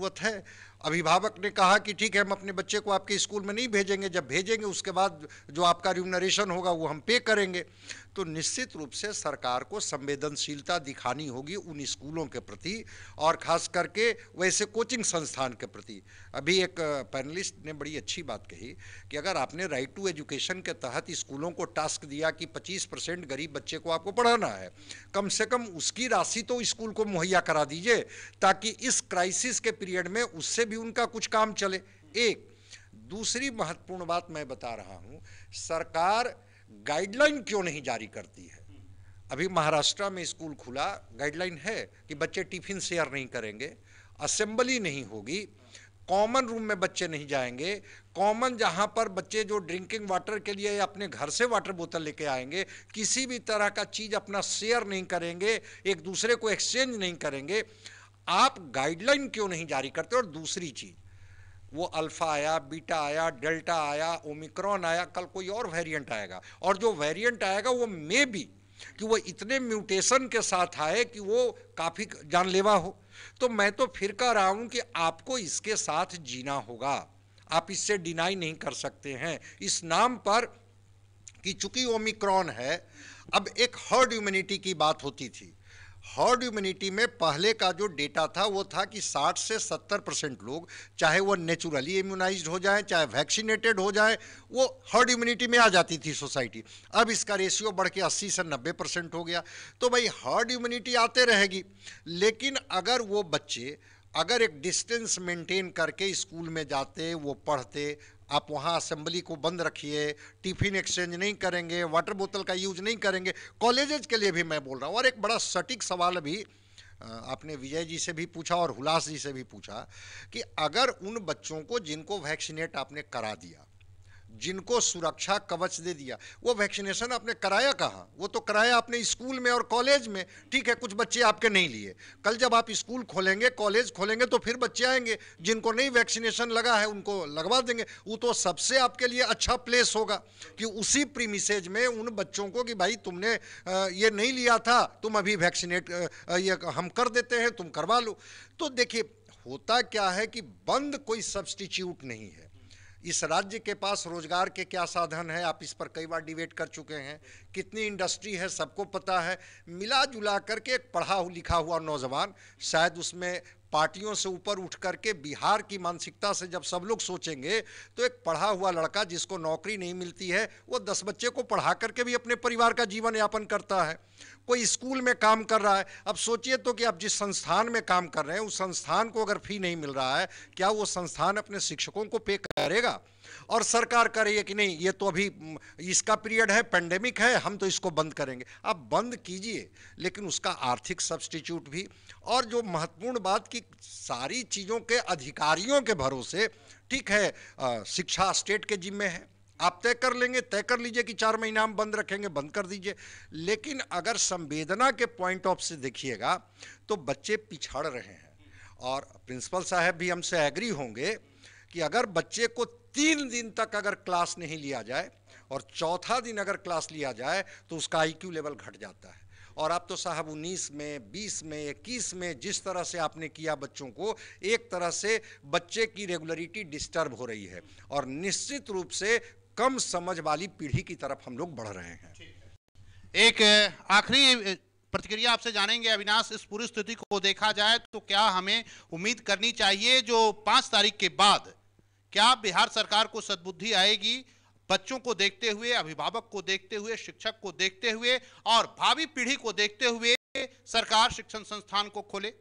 ज़रूरत है अभिभावक ने कहा कि ठीक है हम अपने बच्चे को आपके स्कूल में नहीं भेजेंगे जब भेजेंगे उसके बाद जो आपका रिम्यूनरेशन होगा वो हम पे करेंगे तो निश्चित रूप से सरकार को संवेदनशीलता दिखानी होगी उन स्कूलों के प्रति और ख़ास करके वैसे कोचिंग संस्थान के प्रति अभी एक पैनलिस्ट ने बड़ी अच्छी बात कही कि अगर आपने राइट टू एजुकेशन के तहत स्कूलों को टास्क दिया कि पच्चीस परसेंट गरीब बच्चे को आपको पढ़ाना है कम से कम उसकी राशि तो स्कूल को मुहैया करा दीजिए ताकि इस क्राइसिस के पीरियड पीरियड में उससे भी उनका कुछ काम चले एक दूसरी महत्वपूर्ण बात मैं बता रहा हूं सरकार गाइडलाइन क्यों नहीं जारी करती है अभी महाराष्ट्र में स्कूल खुला गाइडलाइन है कि बच्चे टिफिन शेयर नहीं करेंगे असेंबली नहीं होगी कॉमन रूम में बच्चे नहीं जाएंगे कॉमन जहां पर बच्चे जो ड्रिंकिंग वाटर के लिए अपने घर से वाटर बोतल लेके आएंगे किसी भी तरह का चीज़ अपना शेयर नहीं करेंगे एक दूसरे को एक्सचेंज नहीं करेंगे आप गाइडलाइन क्यों नहीं जारी करते और दूसरी चीज वो अल्फा आया बीटा आया डेल्टा आया ओमिक्रॉन आया कल कोई और वेरिएंट आएगा और जो वेरिएंट आएगा वो मे बी कि वो इतने म्यूटेशन के साथ आए कि वो काफ़ी जानलेवा हो तो मैं तो फिर कह रहा हूँ कि आपको इसके साथ जीना होगा आप इससे डिनाई नहीं कर सकते हैं इस नाम पर कि चूंकि ओमिक्रॉन है अब एक हर्ड इम्यूनिटी की बात होती थी हर्ड इम्यूनिटी में पहले का जो डेटा था वो था कि 60 से 70 परसेंट लोग चाहे वो नेचुरली इम्यूनाइज हो जाएं चाहे वैक्सीनेटेड हो जाएं वो हर्ड इम्यूनिटी में आ जाती थी सोसाइटी अब इसका रेशियो बढ़ के अस्सी से 90 परसेंट हो गया तो भाई हर्ड इम्यूनिटी आते रहेगी लेकिन अगर वो बच्चे अगर एक डिस्टेंस मेंटेन करके स्कूल में जाते वो पढ़ते आप वहाँ असेंबली को बंद रखिए टिफिन एक्सचेंज नहीं करेंगे वाटर बोतल का यूज नहीं करेंगे कॉलेजेज के लिए भी मैं बोल रहा हूँ और एक बड़ा सटीक सवाल भी आपने विजय जी से भी पूछा और हुलास जी से भी पूछा कि अगर उन बच्चों को जिनको वैक्सीनेट आपने करा दिया जिनको सुरक्षा कवच दे दिया वो वैक्सीनेशन आपने कराया कहाँ वो तो कराया आपने स्कूल में और कॉलेज में ठीक है कुछ बच्चे आपके नहीं लिए कल जब आप स्कूल खोलेंगे कॉलेज खोलेंगे तो फिर बच्चे आएंगे जिनको नहीं वैक्सीनेशन लगा है उनको लगवा देंगे वो तो सबसे आपके लिए अच्छा प्लेस होगा कि उसी प्रीमिसेज में उन बच्चों को कि भाई तुमने ये नहीं लिया था तुम अभी वैक्सीनेट ये हम कर देते हैं तुम करवा लो तो देखिए होता क्या है कि बंद कोई सब्सटीट्यूट नहीं है इस राज्य के पास रोजगार के क्या साधन है आप इस पर कई बार डिबेट कर चुके हैं कितनी इंडस्ट्री है सबको पता है मिला जुला करके एक पढ़ा लिखा हुआ नौजवान शायद उसमें पार्टियों से ऊपर उठ करके बिहार की मानसिकता से जब सब लोग सोचेंगे तो एक पढ़ा हुआ लड़का जिसको नौकरी नहीं मिलती है वो दस बच्चे को पढ़ा करके भी अपने परिवार का जीवन यापन करता है कोई स्कूल में काम कर रहा है अब सोचिए तो कि आप जिस संस्थान में काम कर रहे हैं उस संस्थान को अगर फी नहीं मिल रहा है क्या वो संस्थान अपने शिक्षकों को पे करेगा और सरकार कह रही है कि नहीं ये तो अभी इसका पीरियड है पेंडेमिक है हम तो इसको बंद करेंगे आप बंद कीजिए लेकिन उसका आर्थिक सब्सटीट्यूट भी और जो महत्वपूर्ण बात कि की सारी चीज़ों के अधिकारियों के भरोसे ठीक है शिक्षा स्टेट के जिम्मे है आप तय कर लेंगे तय कर लीजिए कि चार महीना हम बंद रखेंगे बंद कर दीजिए लेकिन अगर संवेदना के पॉइंट ऑफ से देखिएगा तो बच्चे पिछड़ रहे हैं और प्रिंसिपल साहब भी हमसे एग्री होंगे कि अगर बच्चे को तीन दिन तक अगर क्लास नहीं लिया जाए और चौथा दिन अगर क्लास लिया जाए तो उसका आईक्यू लेवल घट जाता है और अब तो साहब उन्नीस में बीस में इक्कीस में जिस तरह से आपने किया बच्चों को एक तरह से बच्चे की रेगुलरिटी डिस्टर्ब हो रही है और निश्चित रूप से कम समझ वाली पीढ़ी की तरफ हम लोग बढ़ रहे हैं एक आखिरी प्रतिक्रिया आपसे जानेंगे अविनाश इस पूरी स्थिति को देखा जाए तो क्या हमें उम्मीद करनी चाहिए जो पांच तारीख के बाद क्या बिहार सरकार को सद्बुद्धि आएगी बच्चों को देखते हुए अभिभावक को देखते हुए शिक्षक को देखते हुए और भावी पीढ़ी को देखते हुए सरकार शिक्षण संस्थान को खोले